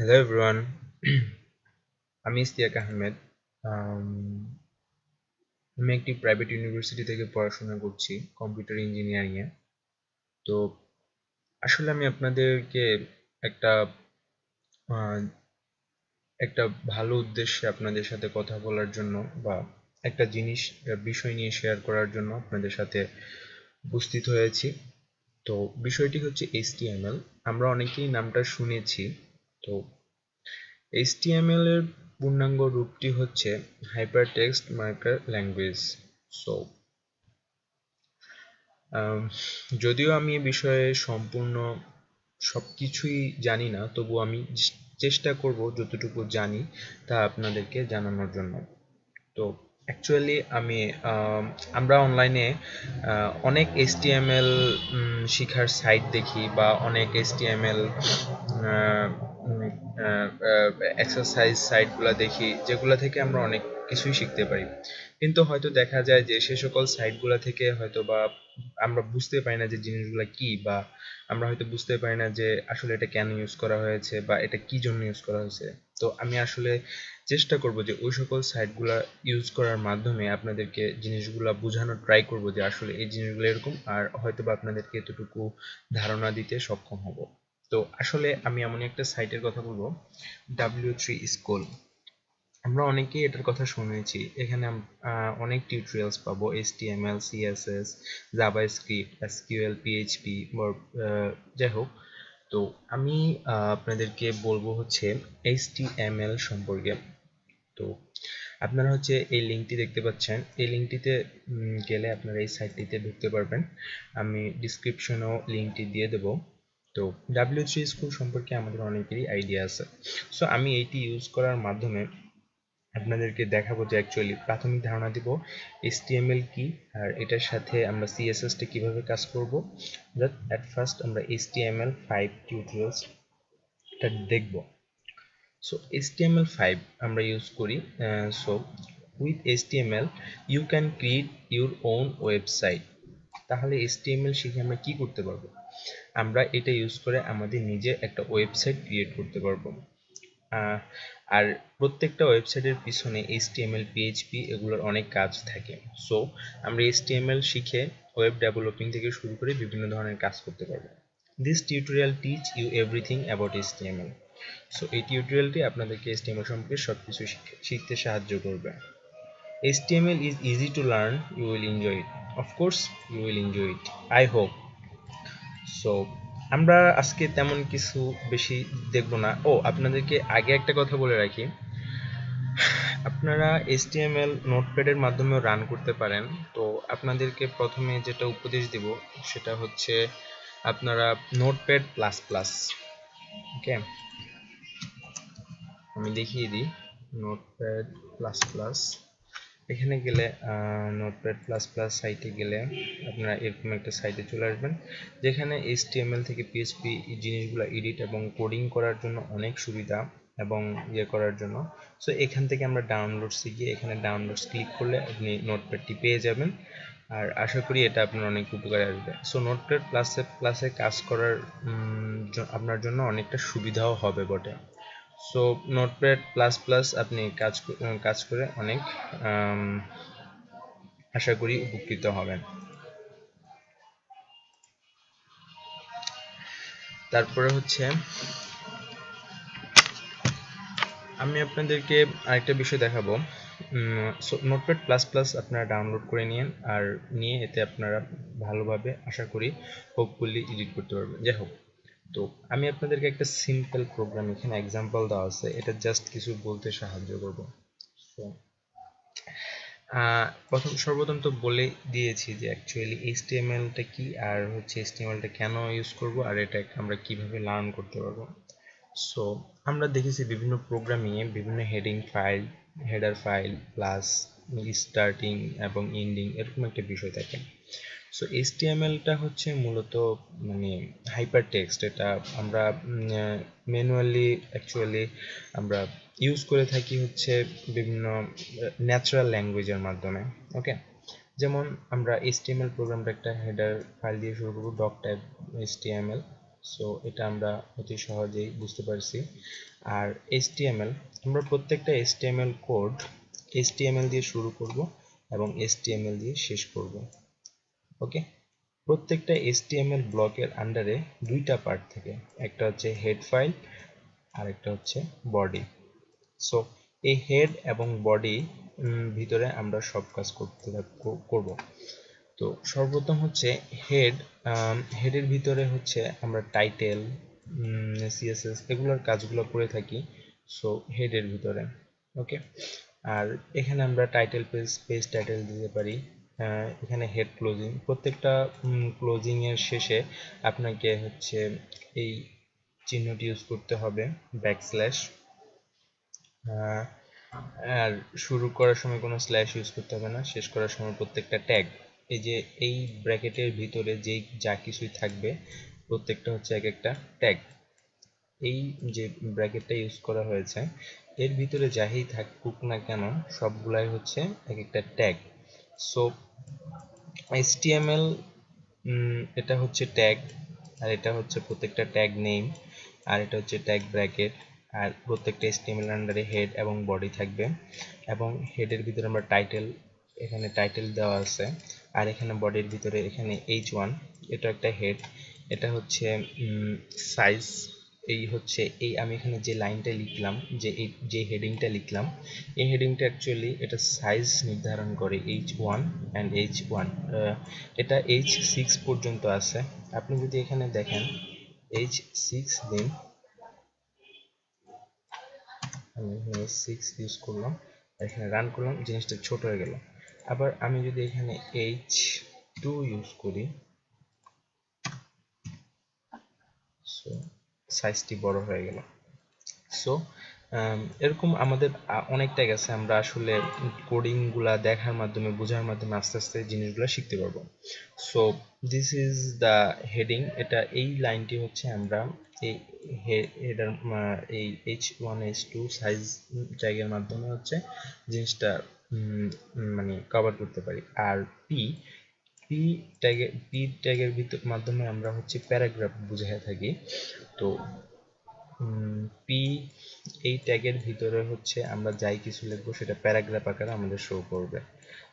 Hello everyone, আমি ইস্তিয়াক আহমেদ আমি একটি প্রাইভেট ইউনিভার্সিটি থেকে পড়াশোনা করছি কম্পিউটার ইঞ্জিনিয়ারিংয়ে তো আসলে আমি আপনাদেরকে একটা একটা ভালো উদ্দেশ্যে আপনাদের সাথে কথা বলার জন্য বা একটা জিনিস বিষয় নিয়ে শেয়ার করার জন্য আপনাদের সাথে উপস্থিত হয়েছি তো বিষয়টি হচ্ছে এইচটিএমএল আমরা অনেকেই নামটা শুনেছি তো HTML এর পূর্ণাঙ্গ রূপটি হচ্ছে টেক্সট মার্কার ল্যাঙ্গুয়েজ সো যদিও আমি এ বিষয়ে সম্পূর্ণ সব কিছুই জানি না তবু আমি চেষ্টা করব যতটুকু জানি তা আপনাদেরকে জানানোর জন্য তো অ্যাকচুয়ালি আমি আমরা অনলাইনে অনেক এসটিএমএল শিখার সাইট দেখি বা অনেক এসটিএমএল এক্সারসাইজ সাইটগুলো দেখি যেগুলো থেকে আমরা অনেক কিছুই শিখতে পারি কিন্তু হয়তো দেখা যায় যে সে সকল সাইটগুলো থেকে হয়তো বা আমরা বুঝতে পারি না যে জিনিসগুলো কি বা আমরা হয়তো বুঝতে পারি না যে আসলে এটা কেন ইউজ করা হয়েছে বা এটা কি জন্য ইউজ করা হয়েছে তো আমি আসলে চেষ্টা করব যে ওই সকল সাইটগুলো ইউজ করার মাধ্যমে আপনাদেরকে জিনিসগুলো বোঝানোর ট্রাই করব যে আসলে এই জিনিসগুলো এরকম আর হয়তো বা আপনাদেরকে এতটুকু ধারণা দিতে সক্ষম হব তো আসলে আমি এমন একটা সাইটের কথা বলবো ডাব্লিউ থ্রি স্কুল আমরা অনেকেই এটার কথা শুনেছি এখানে অনেক টিউটোরিয়ালস পাবো S S S T M L C HTML, CSS, JavaScript, SQL, PHP যাই হোক তো আমি আপনাদেরকে বলবো হচ্ছে এল সম্পর্কে তো আপনারা হচ্ছে এই লিঙ্কটি দেখতে পাচ্ছেন এই লিঙ্কটিতে গেলে আপনারা এই সাইটটিতে ঢুকতে পারবেন আমি ডিসক্রিপশনেও লিঙ্কটি দিয়ে দেবো তো ডাব্লিউ থ্রি স্কুল সম্পর্কে আমাদের অনেকেরই আইডিয়া আছে সো আমি এইটি ইউজ করার মাধ্যমে আপনাদেরকে দেখাবো যে অ্যাকচুয়ালি প্রাথমিক ধারণা দিব এইচটিএমএল কি আর এটার সাথে আমরা সিএসএসটি কিভাবে কাজ করব দ্যাট অ্যাট ফার্স্ট আমরা এইচটিএমএল ফাইভ টিউটোরিয়ালসটা দেখব সো এইচটিএমএল ফাইভ আমরা ইউজ করি so with HTML you can create your own website তাহলে এইচটিএমএল শিখে আমরা কি করতে পারবো আমরা এটা ইউজ করে আমাদের নিজের একটা ওয়েবসাইট ক্রিয়েট করতে পারবো আর প্রত্যেকটা ওয়েবসাইটের পিছনে এল পিএইচপি এগুলোর অনেক কাজ থাকে সো আমরা এসটিএমএল শিখে ওয়েব ডেভেলপিং থেকে শুরু করে বিভিন্ন ধরনের কাজ করতে পারবো this tutorial teach you everything about HTML so এই টিউটোরিয়ালটি আপনাদেরকে এল সম্পর্কে সব কিছু শিখতে সাহায্য করবে HTML is easy to learn you will enjoy it of course you will enjoy it I hope so আমরা আজকে তেমন কিছু বেশি দেখব না ও আপনাদেরকে আগে একটা কথা বলে রাখি আপনারা এসটিএমএল নোটপ্যাডের মাধ্যমেও রান করতে পারেন তো আপনাদেরকে প্রথমে যেটা উপদেশ দিব সেটা হচ্ছে আপনারা নোটপ্যাড প্লাস প্লাস ওকে আমি দেখিয়ে দিই নোটপ্যাড প্লাস প্লাস এখানে গেলে নোটপ্যাড প্লাস প্লাস সাইটে গেলে আপনারা এরকম একটা সাইটে চলে আসবেন যেখানে এইচটিএমএল থেকে পিএইচপি জিনিসগুলো এডিট এবং কোডিং করার জন্য অনেক সুবিধা এবং ইয়ে করার জন্য সো এখান থেকে আমরা ডাউনলোডসে গিয়ে এখানে ডাউনলোডস ক্লিক করলে আপনি নোটপ্যাডটি পেয়ে যাবেন আর আশা করি এটা আপনার অনেক উপকারে আসবে সো নোটপ্যাড প্লাসে প্লাসে কাজ করার আপনার জন্য অনেকটা সুবিধাও হবে বটে সো নোটপ্যাড প্লাস প্লাস আপনি কাজ কাজ করে অনেক আশা করি উপকৃত হবেন তারপরে হচ্ছে আমি আপনাদেরকে আরেকটা বিষয় দেখাবো নোটপ্যাড প্লাস প্লাস আপনারা ডাউনলোড করে নিন আর নিয়ে এতে আপনারা ভালোভাবে আশা করি হোপফুলি এডিট করতে পারবেন যাই হোক তো আমি আপনাদেরকে একটা সিম্পল প্রোগ্রাম এখানে এক্সাম্পল দেওয়া আছে এটা জাস্ট কিছু বলতে সাহায্য করব প্রথম সর্বপ্রথম তো বলে দিয়েছি যে অ্যাকচুয়ালি এইচটিএমএলটা কি আর হচ্ছে এইচটিএমএলটা কেন ইউজ করব আর এটা আমরা কিভাবে লার্ন করতে পারবো সো আমরা দেখেছি বিভিন্ন প্রোগ্রামে বিভিন্ন heading file header file plus starting এবং এন্ডিং এরকম একটা বিষয় থাকে সো এসটিএমএলটা হচ্ছে মূলত মানে হাইপার টেক্সট এটা আমরা ম্যানুয়ালি অ্যাকচুয়ালি আমরা ইউজ করে থাকি হচ্ছে বিভিন্ন ন্যাচারাল ল্যাঙ্গুয়েজের মাধ্যমে ওকে যেমন আমরা এইচটিএমএল প্রোগ্রামটা একটা হেডার ফাইল দিয়ে শুরু করবো ডক টাইপ এইচটিএমএল সো এটা আমরা অতি সহজেই বুঝতে পারছি আর এইচটিএমএল আমরা প্রত্যেকটা এইচটিএমএল কোড এইচটিএমএল দিয়ে শুরু করব এবং এইচটিএমএল দিয়ে শেষ করব ওকে প্রত্যেকটা এসটিএমএল ব্লকের আন্ডারে দুইটা পার্ট থাকে একটা হচ্ছে হেড ফাইল আর একটা হচ্ছে বডি সো এই হেড এবং বডি ভিতরে আমরা সব কাজ করতে করব তো সর্বপ্রথম হচ্ছে হেড হেডের ভিতরে হচ্ছে আমরা টাইটেল সিএসএস এগুলোর কাজগুলো করে থাকি সো হেডের ভিতরে ওকে আর এখানে আমরা টাইটেল পেজ পেজ টাইটেল দিতে পারি এখানে হেড ক্লোজিং প্রত্যেকটা ক্লোজিংয়ের শেষে আপনাকে হচ্ছে এই চিহ্নটি ইউজ করতে হবে ব্যাকস্ল্যাশ আর শুরু করার সময় কোনো স্ল্যাশ ইউজ করতে হবে না শেষ করার সময় প্রত্যেকটা ট্যাগ এই যে এই ব্র্যাকেটের ভিতরে যেই যা কিছুই থাকবে প্রত্যেকটা হচ্ছে এক একটা ট্যাগ এই যে ব্র্যাকেটটা ইউজ করা হয়েছে এর ভিতরে যাই থাকুক না কেন সবগুলাই হচ্ছে এক একটা ট্যাগ সো html এটা হচ্ছে ট্যাগ আর এটা হচ্ছে প্রত্যেকটা ট্যাগ নেম আর এটা হচ্ছে ট্যাগ ব্র্যাকেট আর প্রত্যেকটা এসটিএমএল আন্ডারে হেড এবং বডি থাকবে এবং হেডের ভিতরে আমরা টাইটেল এখানে টাইটেল দেওয়া আছে আর এখানে বডির ভিতরে এখানে এইচ ওয়ান এটা একটা হেড এটা হচ্ছে সাইজ এই হচ্ছে এই আমি এখানে যে লাইনটা লিখলাম যে এই যে হেডিংটা লিখলাম এই হেডিংটা অ্যাকচুয়ালি এটা সাইজ নির্ধারণ করে H one and H one এটা এইচ সিক্স পর্যন্ত আছে আপনি যদি এখানে দেখেন এইচ সিক্স দিন আমি এখানে সিক্স ইউজ করলাম এখানে রান করলাম জিনিসটা ছোট হয়ে গেল আবার আমি যদি এখানে এইচ টু ইউজ করি সো সাইজটি বড় হয়ে গেল সো um, এরকম আমাদের অনেকটাই গেছে আমরা আসলে কোডিংগুলা দেখার মাধ্যমে বোঝার মাধ্যমে আস্তে আস্তে জিনিসগুলো শিখতে পারবো so this is the heading এটা এই লাইনটি হচ্ছে আমরা এই হেডার এই H one H two size জায়গার মাধ্যমে হচ্ছে জিনিসটা মানে কভার করতে পারি আর পি পি ট্যাগের পি ট্যাগের ভিতর মাধ্যমে আমরা হচ্ছে প্যারাগ্রাফ বুঝাই থাকি তো পি এই ট্যাগের ভিতরে হচ্ছে আমরা যাই কিছু লিখবো সেটা প্যারাগ্রাফ আকারে আমাদের শো করবে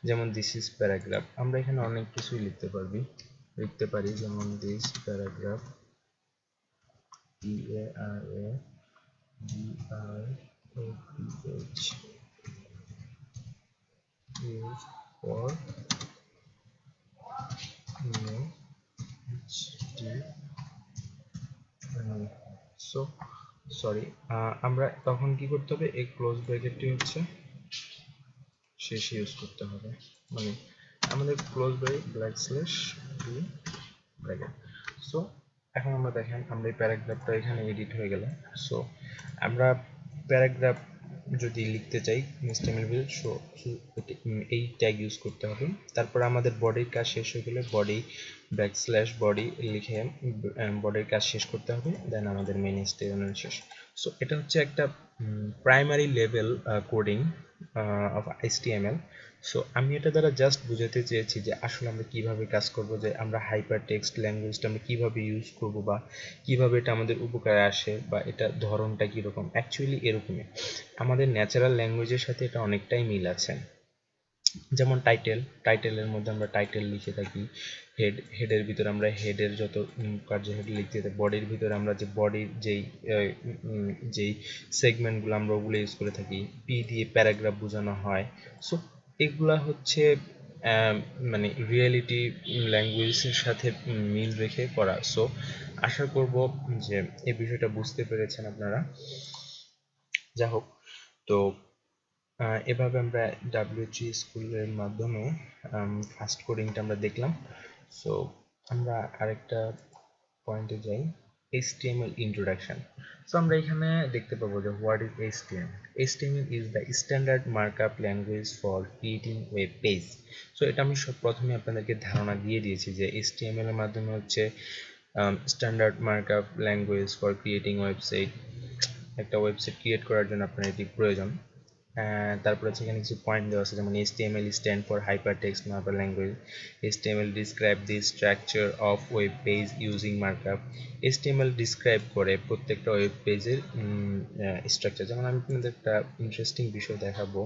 যেমন দিস ইজ প্যারাগ্রাফ আমরা এখানে অনেক কিছুই লিখতে পারবি লিখতে পারি যেমন this paragraph T A R A D R A P H sorry আমরা তখন কি করতে হবে এই ক্লোজ ব্র্যাকেটটি হচ্ছে শেষ ইউজ করতে হবে মানে আমাদের close bracket black slash D bracket so এখন আমরা দেখেন আমরা এই প্যারাগ্রাফটা এখানে এডিট হয়ে গেল সো আমরা প্যারাগ্রাফ যদি লিখতে চাই স্টেমের বিল শো এই ট্যাগ ইউজ করতে হবে তারপর আমাদের বডির কাজ শেষ হয়ে গেলে বডি ব্যাক স্ল্যাশ বডি লিখে বডির কাজ শেষ করতে হবে দেন আমাদের মেন স্টেমের শেষ সো এটা হচ্ছে একটা primary level coding of HTML so আমি এটা দ্বারা জাস্ট বুঝাতে চেয়েছি যে আসলে আমরা কিভাবে কাজ করব যে আমরা হাইপার টেক্সট ল্যাঙ্গুয়েজটা আমরা কিভাবে ইউজ করব বা কিভাবে এটা আমাদের উপকারে আসে বা এটা ধরনটা কীরকম অ্যাকচুয়ালি এরকমই আমাদের ন্যাচারাল ল্যাঙ্গুয়েজের সাথে এটা অনেকটাই মিল আছে যেমন টাইটেল টাইটেলের মধ্যে আমরা টাইটেল লিখে থাকি হেড হেডের ভিতরে আমরা হেডের যত কার্য হেড লিখতে থাকি বডির ভিতরে আমরা যে বডির যেই যেই সেগমেন্টগুলো আমরা ওগুলো ইউজ করে থাকি পি দিয়ে প্যারাগ্রাফ বোঝানো হয় সো এগুলা হচ্ছে মানে রিয়েলিটি ল্যাঙ্গুয়েজের সাথে মিল রেখে করা সো আশা করব যে এই বিষয়টা বুঝতে পেরেছেন আপনারা যা হোক তো এভাবে আমরা ডাব্লিউজি স্কুলের মাধ্যমে ফাস্ট কোডিংটা আমরা দেখলাম সো আমরা আরেকটা পয়েন্টে যাই HTML introduction so আমরা এখানে দেখতে পাবো যে what is HTML HTML is the standard markup language for creating web page so এটা আমি সব প্রথমে আপনাদেরকে ধারণা দিয়ে দিয়েছি যে HTML এর মাধ্যমে হচ্ছে standard markup language for creating website একটা ওয়েবসাইট ক্রিয়েট করার জন্য আপনার এটি প্রয়োজন তারপর হচ্ছে এখানে কিছু পয়েন্ট দেওয়া আছে যেমন HTML stand for hyper text marker language HTML describe the structure of web page using markup HTML describe করে প্রত্যেকটা ওয়েব পেজের স্ট্রাকচার যেমন আমি আপনাদের একটা ইন্টারেস্টিং বিষয় দেখাবো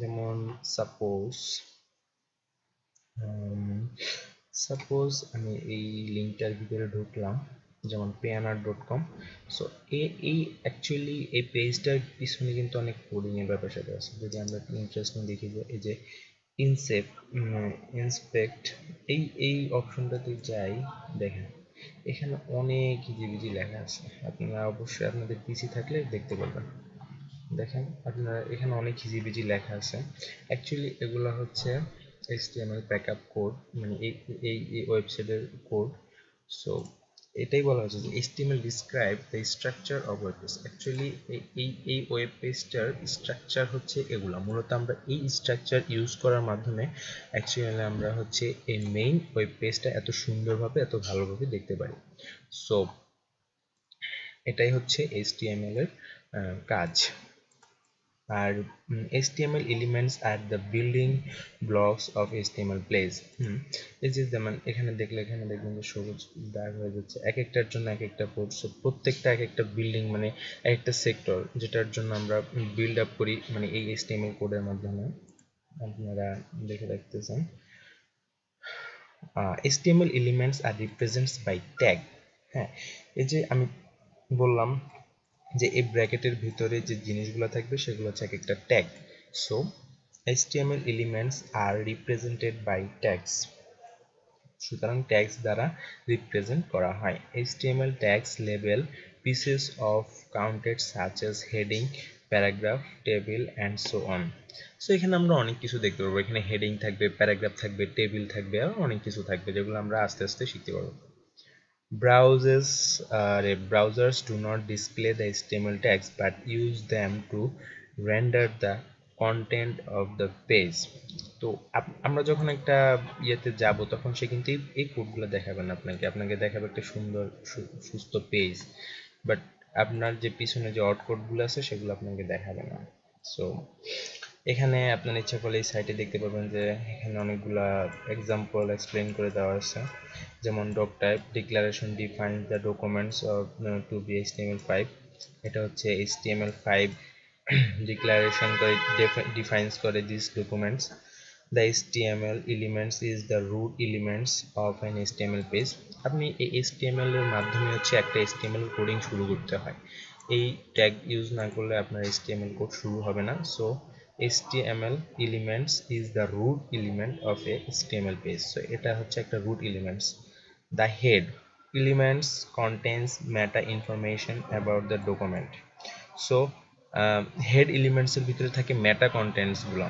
যেমন সাপোজ সাপোজ আমি এই লিঙ্কটার ভিতরে ঢুকলাম যেমন পেয়ানার ডট কম সো এই অ্যাকচুয়ালি এই পেজটার পিছনে কিন্তু অনেক কোডিংয়ের ব্যাপার সাথে আছে যদি আমরা ইন্টারেস্ট নিয়ে দেখি যে এই যে ইনসেপ্ট ইন্সপেক্ট এই এই অপশনটাতে যাই দেখেন এখানে অনেক বিজি লেখা আছে আপনারা অবশ্যই আপনাদের পিসি থাকলে দেখতে পারবেন দেখেন আপনারা এখানে অনেক বিজি লেখা আছে অ্যাকচুয়ালি এগুলো হচ্ছে এইচটিএমএল প্যাকআপ কোড মানে এই এই ওয়েবসাইটের কোড সো এটাই বলা হয়েছে যে HTML describe the structure of web page actually এই এই ওয়েব পেজটার স্ট্রাকচার হচ্ছে এগুলা মূলত আমরা এই স্ট্রাকচার ইউজ করার মাধ্যমে অ্যাকচুয়ালি আমরা হচ্ছে এই মেইন ওয়েব পেজটা এত সুন্দরভাবে এত ভালোভাবে দেখতে পারি সো এটাই হচ্ছে HTML এর কাজ আর HTML elements are the building blocks of HTML place এই যে যেমন এখানে দেখলে এখানে দেখবেন যে সবুজ দাগ হয়ে যাচ্ছে এক একটার জন্য এক একটা পোর্ট সো প্রত্যেকটা এক একটা বিল্ডিং মানে এক একটা সেক্টর যেটার জন্য আমরা বিল্ড আপ করি মানে এই এসটিএমএল কোডের মাধ্যমে আপনারা দেখে রাখতেছেন HTML elements are represents by tag হ্যাঁ এই যে আমি বললাম যে এই ব্র্যাকেটের ভিতরে যে জিনিসগুলো থাকবে সেগুলো হচ্ছে এক একটা tag so HTML elements are represented by tags সুতরাং ট্যাগস দ্বারা রিপ্রেজেন্ট করা হয় HTML tags level pieces of counted searches heading paragraph table and so on so এখানে আমরা অনেক কিছু দেখতে পারবো এখানে হেডিং থাকবে প্যারাগ্রাফ থাকবে টেবিল থাকবে আরও অনেক কিছু থাকবে যেগুলো আমরা আস্তে আস্তে শিখতে পারবো browsers uh, browsers do not display the html tags but use them to render the content of the page তো আমরা যখন একটা ইয়েতে যাব তখন সে কিন্তু এই কোডগুলো দেখাবে না আপনাকে আপনাকে দেখাবে একটা সুন্দর সুস্থ পেজ বাট আপনার যে পিছনে যে অট কোডগুলো আছে সেগুলো আপনাকে দেখাবে না সো এখানে আপনার ইচ্ছা করলে এই সাইটে দেখতে পাবেন যে এখানে অনেকগুলা এক্সাম্পল এক্সপ্লেন করে দেওয়া আছে যেমন doc type declaration define the documents of to be HTML five এটা হচ্ছে এইচটিএমএল ফাইভ ডিক্লারেশন করে ডিফাইন্স করে this documents the HTML elements is the root elements of an HTML page আপনি এই এইচটিএমএল এর মাধ্যমে হচ্ছে একটা এইচটিএমএল কোডিং শুরু করতে হয় এই ট্যাগ ইউজ না করলে আপনার এইচটিএমএল কোড শুরু হবে না so html elements is the root element of a html page so eta hocche ekta root elements the head elements contains meta information about the document so uh, head elements er bhitore thake meta contents gulo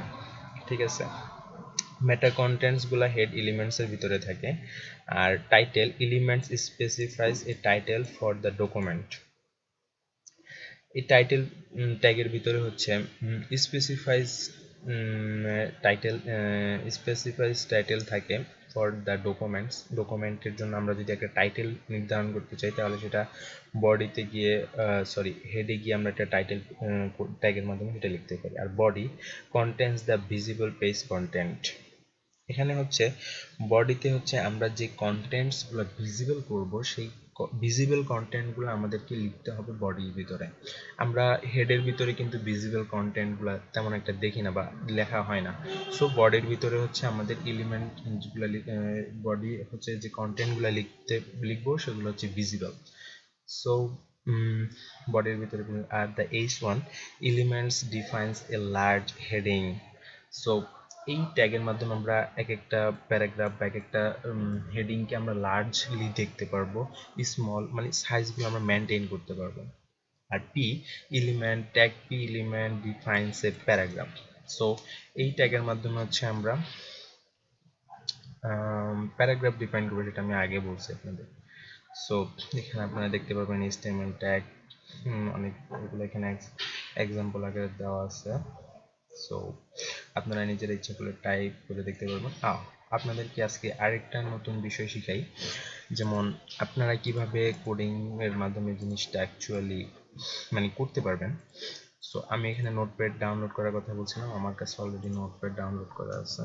thik ache meta contents gula head elements er bhitore thake ar title elements specifies a title for the document এই title ট্যাগের ভিতরে হচ্ছে specifies title specifies title থাকে for the documents ডকুমেন্টের জন্য আমরা যদি একটা টাইটেল নির্ধারণ করতে চাই তাহলে সেটা বডিতে গিয়ে সরি হেডে গিয়ে আমরা একটা টাইটেল ট্যাগের মাধ্যমে সেটা লিখতে পারি আর body contents the visible page content এখানে হচ্ছে বডিতে হচ্ছে আমরা যে কন্টেন্টসগুলো ভিজিবল করব সেই ভিজিবল কন্টেন্টগুলো আমাদেরকে লিখতে হবে বডির ভিতরে আমরা হেডের ভিতরে কিন্তু ভিজিবল কন্টেন্টগুলো তেমন একটা দেখি না বা লেখা হয় না সো বডির ভিতরে হচ্ছে আমাদের এলিমেন্ট যেগুলো বডি হচ্ছে যে কন্টেন্টগুলো লিখতে লিখবো সেগুলো হচ্ছে ভিজিবল সো বডির ভিতরে আর the H one elements defines a large heading so এই ট্যাগের মাধ্যমে আমরা এক একটা প্যারাগ্রাফ বা এক একটা হেডিংকে আমরা লার্জলি দেখতে পারবো স্মল মানে সাইজগুলো আমরা মেনটেন করতে পারবো আর P element tag P element defines a paragraph so এই ট্যাগের মাধ্যমে হচ্ছে আমরা প্যারাগ্রাফ ডিফাইন করবো যেটা আমি আগে বলছি আপনাদের সো এখানে আপনারা দেখতে পারবেন স্টেমেন্ট ট্যাগ অনেক এগুলো এখানে এক্সাম্পল আগে দেওয়া আছে সো আপনারা নিজের ইচ্ছে করে টাইপ করে দেখতে পারবেন আপনাদেরকে আজকে আরেকটা নতুন বিষয় শিখাই যেমন আপনারা কিভাবে কোডিং এর মাধ্যমে জিনিসটা অ্যাকচুয়ালি মানে করতে পারবেন সো আমি এখানে নোটপ্যাড ডাউনলোড করার কথা বলছিলাম আমার কাছে অলরেডি নোটপ্যাড ডাউনলোড করা আছে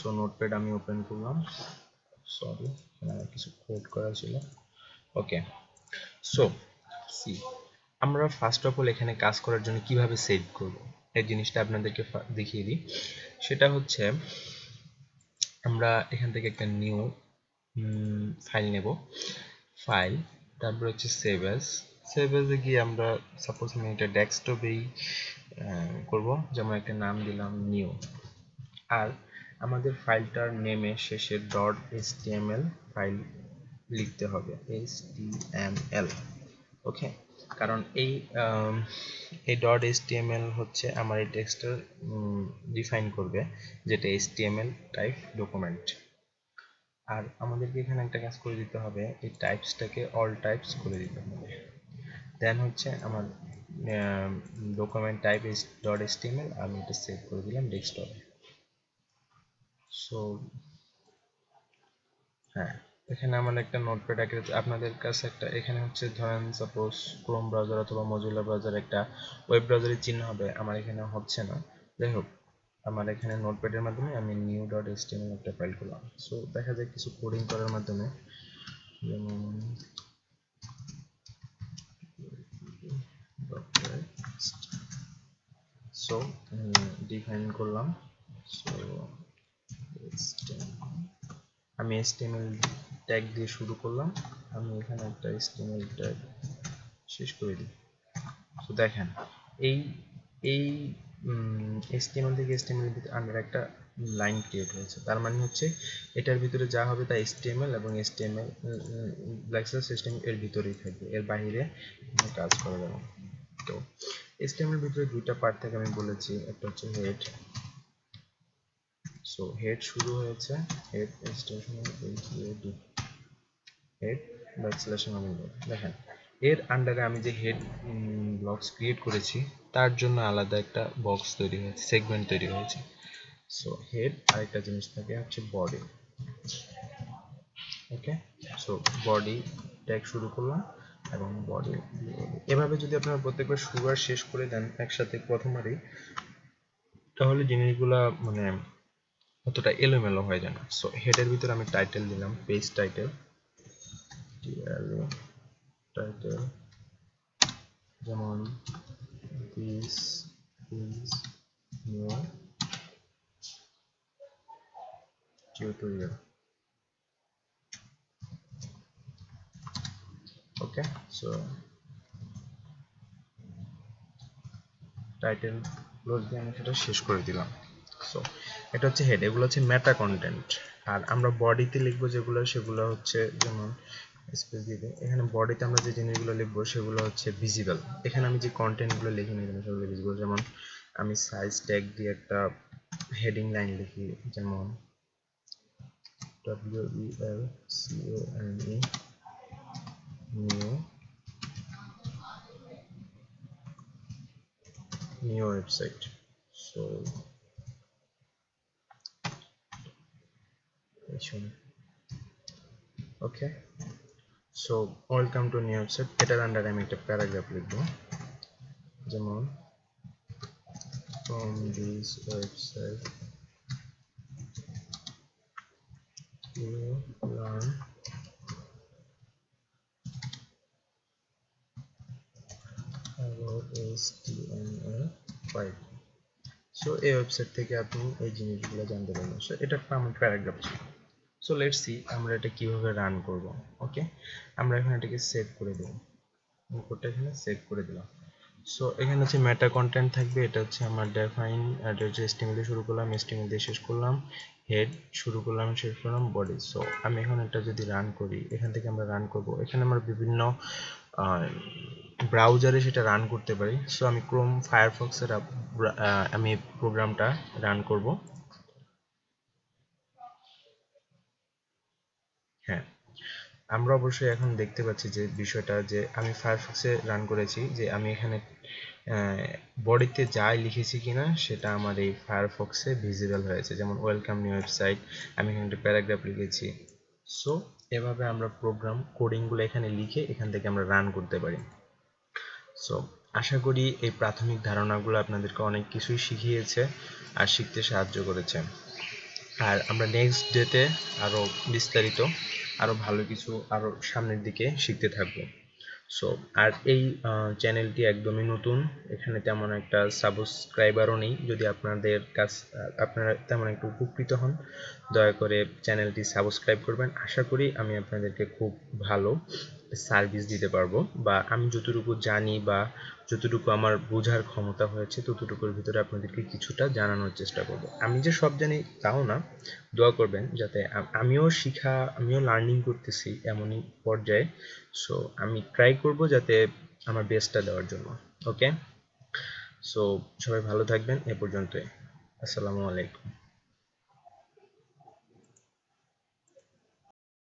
সো নোটপ্যাড আমি ওপেন করলাম সরি কিছু কোড করা ছিল ওকে সো সি আমরা ফার্স্ট অফ অল এখানে কাজ করার জন্য কিভাবে সেভ করবো এই জিনিসটা আপনাদেরকে দেখিয়ে দিই সেটা হচ্ছে আমরা এখান থেকে একটা নিউ ফাইল নেব ফাইল তারপর হচ্ছে সেভ অ্যাজ সেভ গিয়ে আমরা সাপোজ আমি এটা ডেস্কটপেই করব যেমন একটা নাম দিলাম নিউ আর আমাদের ফাইলটার নেমে শেষে ডট এস ফাইল লিখতে হবে এস ওকে কারণ এই এই ডট এইচটিএমএল হচ্ছে আমার এই টেক্সটটা ডিফাইন করবে যেটা এইচটিএমএল টাইপ ডকুমেন্ট আর আমাদেরকে এখানে একটা কাজ করে দিতে হবে এই টাইপসটাকে অল টাইপস করে দিতে হবে দেন হচ্ছে আমার document type as dot HTML আমি এটা সেভ করে দিলাম ডেস্কটপে সো হ্যাঁ এখানে আমার একটা নোটপ্যাড আকারে আপনাদের কাছে একটা এখানে হচ্ছে ধরেন সাপোজ ক্রোম ব্রাউজার অথবা মজুলা ব্রাউজার একটা ওয়েব ব্রাউজারের চিহ্ন হবে আমার এখানে হচ্ছে না যাই হোক আমার এখানে নোটপ্যাডের মাধ্যমে আমি নিউ ডট এসটিএমএল একটা ফাইল করলাম সো দেখা যায় কিছু কোডিং করার মাধ্যমে যেমন সো ডিফাইন করলাম সো আমি এসটিএমএল ট্যাগ দিয়ে শুরু করলাম আমি এখানে একটা স্টিমের ট্যাগ শেষ করে দিই তো দেখেন এই এই এসটিএমএল থেকে এসটিএমএল ভিতরে আন্ডার একটা লাইন ক্রিয়েট হয়েছে তার মানে হচ্ছে এটার ভিতরে যা হবে তা এসটিএমএল এবং এসটিএমএল ব্ল্যাকসেল সিস্টেম এর ভিতরেই থাকবে এর বাইরে কাজ করা যাবে তো এসটিএমএল ভিতরে দুইটা পার্ট থেকে আমি বলেছি একটা হচ্ছে হেড সো হেড শুরু হয়েছে হেড এক্সটেনশন দুটো হেড বা আমি দেখেন এর আন্ডারে আমি যে হেড ব্লকস ক্রিয়েট করেছি তার জন্য আলাদা একটা বক্স তৈরি হয়েছে সেগমেন্ট তৈরি হয়েছে সো হেড আরেকটা জিনিস থাকে হচ্ছে body okay so body tag শুরু করলাম এবং বডি এভাবে যদি আপনারা প্রত্যেকবার শুরু আর শেষ করে দেন একসাথে প্রথমবারই তাহলে জিনিসগুলা মানে অতটা এলোমেলো হয়ে যায় না সো হেডের ভিতরে আমি টাইটেল দিলাম পেজ টাইটেল টিআরএ টাইটেল যেমন this is new tutorial okay so title close দিয়ে আমি সেটা শেষ করে দিলাম সো এটা হচ্ছে হেড এগুলো হচ্ছে মেটা কন্টেন্ট আর আমরা বডিতে লিখবো যেগুলো সেগুলো হচ্ছে যেমন স্পেস দিয়ে দিই এখানে বডিতে আমরা যে জিনিসগুলো লিখবো সেগুলো হচ্ছে ভিজিবল এখানে আমি যে কন্টেন্টগুলো লিখি না কেন সেগুলো ভিজিবল যেমন আমি সাইজ ট্যাগ দিয়ে একটা হেডিং লাইন লিখি যেমন W E L C O N E new new website so okay so welcome to new website এটার আন্ডারে আমি একটা প্যারাগ্রাফ লিখব যেমন from this website you learn about HTML5 so এই ওয়েবসাইট থেকে আপনি এই জিনিসগুলো জানতে পারবেন সো এটা একটা আমার প্যারাগ্রাফ ছিল সো লেটস সি আমরা এটা কিভাবে রান করব ওকে আমরা এখানে এটাকে সেভ করে দেব কোডটা এখানে সেভ করে দিলাম সো এখানে হচ্ছে মেটা কন্টেন্ট থাকবে এটা হচ্ছে আমার ডেফাইন এটা হচ্ছে এস্টিমেট দিয়ে শুরু করলাম এস্টিমেট দিয়ে শেষ করলাম হেড শুরু করলাম শেষ করলাম বডি সো আমি এখন এটা যদি রান করি এখান থেকে আমরা রান করব এখানে আমরা বিভিন্ন ব্রাউজারে সেটা রান করতে পারি সো আমি ক্রোম ফায়ারফক্সের আমি প্রোগ্রামটা রান করব হ্যাঁ আমরা অবশ্যই এখন দেখতে পাচ্ছি যে বিষয়টা যে আমি ফায়ারফক্সে রান করেছি যে আমি এখানে বডিতে যাই লিখেছি কিনা সেটা আমার এই ফায়ারফক্সে ভিজিবল হয়েছে যেমন ওয়েলকাম নিউ ওয়েবসাইট আমি এখানে একটা প্যারাগ্রাফ লিখেছি সো এভাবে আমরা প্রোগ্রাম কোডিংগুলো এখানে লিখে এখান থেকে আমরা রান করতে পারি সো আশা করি এই প্রাথমিক ধারণাগুলো আপনাদেরকে অনেক কিছুই শিখিয়েছে আর শিখতে সাহায্য করেছে আর আমরা নেক্সট ডেতে আরও বিস্তারিত আরও ভালো কিছু আরও সামনের দিকে শিখতে থাকবো সো আর এই চ্যানেলটি একদমই নতুন এখানে তেমন একটা সাবস্ক্রাইবারও নেই যদি আপনাদের কাছ আপনারা তেমন একটু উপকৃত হন দয়া করে চ্যানেলটি সাবস্ক্রাইব করবেন আশা করি আমি আপনাদেরকে খুব ভালো সার্ভিস দিতে পারবো বা আমি যতটুকু জানি বা যতটুকু আমার বোঝার ক্ষমতা হয়েছে ততটুকুর ভিতরে আপনাদেরকে কিছুটা জানানোর চেষ্টা করব আমি যে সব জানি তাও না দোয়া করবেন যাতে আমিও শিখা আমিও লার্নিং করতেছি এমনই পর্যায়ে সো আমি ট্রাই করব যাতে আমার বেস্টটা দেওয়ার জন্য ওকে সো সবাই ভালো থাকবেন এ পর্যন্তই আসসালামু আলাইকুম